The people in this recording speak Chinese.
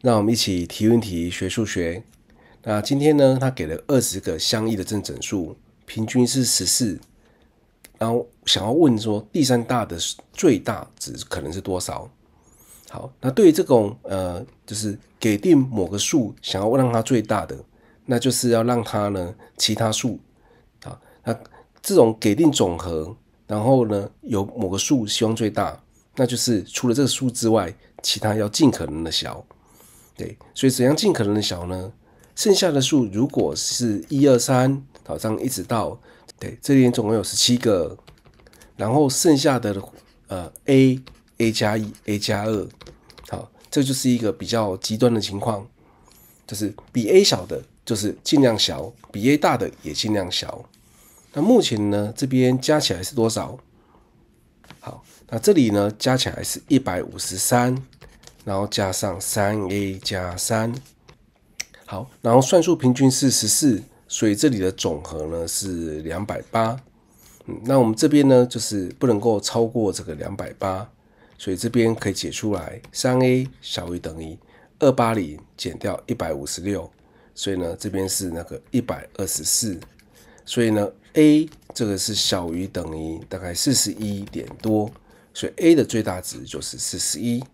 让我们一起提问题学数学。那今天呢，他给了二十个相异的正整数，平均是十四。然后想要问说，第三大的最大值可能是多少？好，那对于这种呃，就是给定某个数，想要让它最大的，那就是要让它呢其他数啊，那这种给定总和，然后呢有某个数希望最大，那就是除了这个数之外，其他要尽可能的小。对，所以怎样尽可能的小呢？剩下的数如果是一二三，好，这样一直到对，这边总共有十七个，然后剩下的呃 a，a 加一，a 加二，好，这就是一个比较极端的情况，就是比 a 小的，就是尽量小；比 a 大的也尽量小。那目前呢，这边加起来是多少？好，那这里呢加起来是一百五十三。然后加上三 a 加三，好，然后算术平均是十四，所以这里的总和呢是两百八，嗯，那我们这边呢就是不能够超过这个两百八，所以这边可以解出来三 a 小于等于二八零减掉一百五十六，所以呢这边是那个一百二十四，所以呢 a 这个是小于等于大概四十一点多，所以 a 的最大值就是四十一。